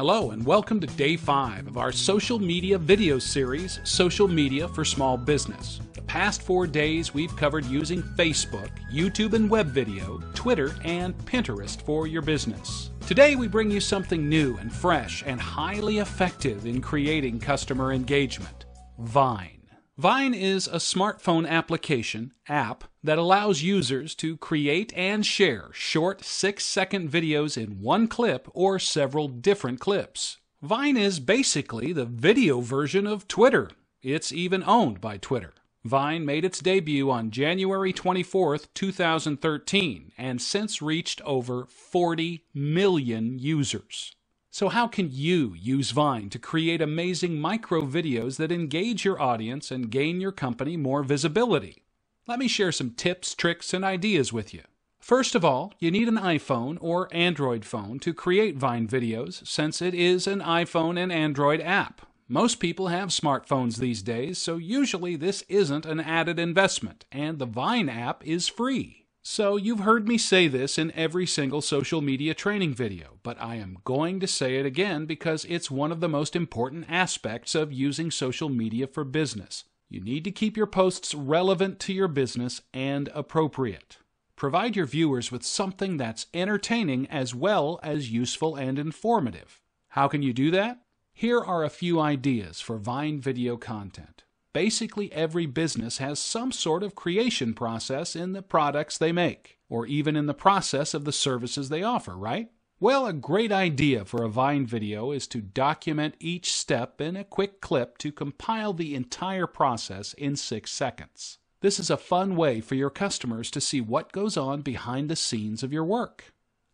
Hello, and welcome to day five of our social media video series, Social Media for Small Business. The past four days, we've covered using Facebook, YouTube and web video, Twitter, and Pinterest for your business. Today, we bring you something new and fresh and highly effective in creating customer engagement Vine. Vine is a smartphone application, app, that allows users to create and share short six second videos in one clip or several different clips. Vine is basically the video version of Twitter. It's even owned by Twitter. Vine made its debut on January 24, 2013, and since reached over 40 million users. So, how can you use Vine to create amazing micro videos that engage your audience and gain your company more visibility? Let me share some tips, tricks, and ideas with you. First of all, you need an iPhone or Android phone to create Vine videos since it is an iPhone and Android app. Most people have smartphones these days, so usually this isn't an added investment, and the Vine app is free. So, you've heard me say this in every single social media training video, but I am going to say it again because it's one of the most important aspects of using social media for business. You need to keep your posts relevant to your business and appropriate. Provide your viewers with something that's entertaining as well as useful and informative. How can you do that? Here are a few ideas for Vine video content. Basically, every business has some sort of creation process in the products they make, or even in the process of the services they offer, right? Well, a great idea for a Vine video is to document each step in a quick clip to compile the entire process in six seconds. This is a fun way for your customers to see what goes on behind the scenes of your work.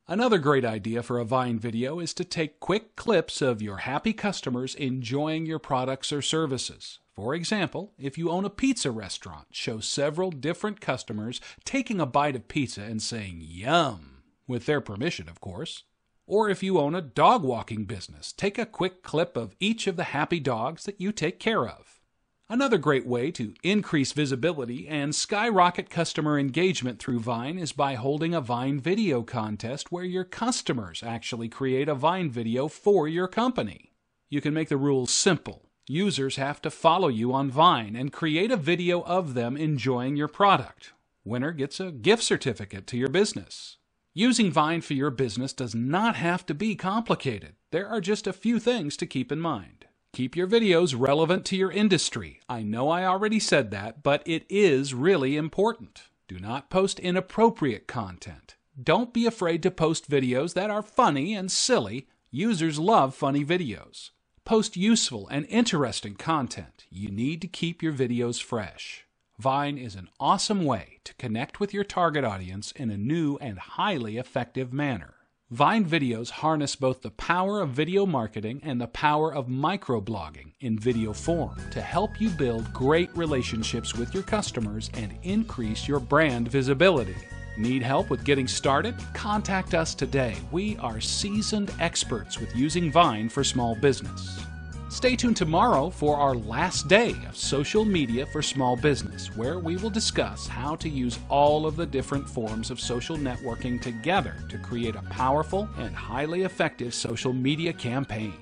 Another great idea for a Vine video is to take quick clips of your happy customers enjoying your products or services. For example, if you own a pizza restaurant, show several different customers taking a bite of pizza and saying, Yum! with their permission, of course. Or if you own a dog walking business, take a quick clip of each of the happy dogs that you take care of. Another great way to increase visibility and skyrocket customer engagement through Vine is by holding a Vine video contest where your customers actually create a Vine video for your company. You can make the rules simple users have to follow you on Vine and create a video of them enjoying your product. Winner gets a gift certificate to your business. Using Vine for your business does not have to be complicated. There are just a few things to keep in mind. Keep your videos relevant to your industry. I know I already said that, but it is really important. Do not post inappropriate content. Don't be afraid to post videos that are funny and silly. Users love funny videos. Post useful and interesting content. You need to keep your videos fresh. Vine is an awesome way to connect with your target audience in a new and highly effective manner. Vine videos harness both the power of video marketing and the power of microblogging in video form to help you build great relationships with your customers and increase your brand visibility. Need help with getting started? Contact us today. We are seasoned experts with using Vine for small business. Stay tuned tomorrow for our last day of social media for small business, where we will discuss how to use all of the different forms of social networking together to create a powerful and highly effective social media campaign.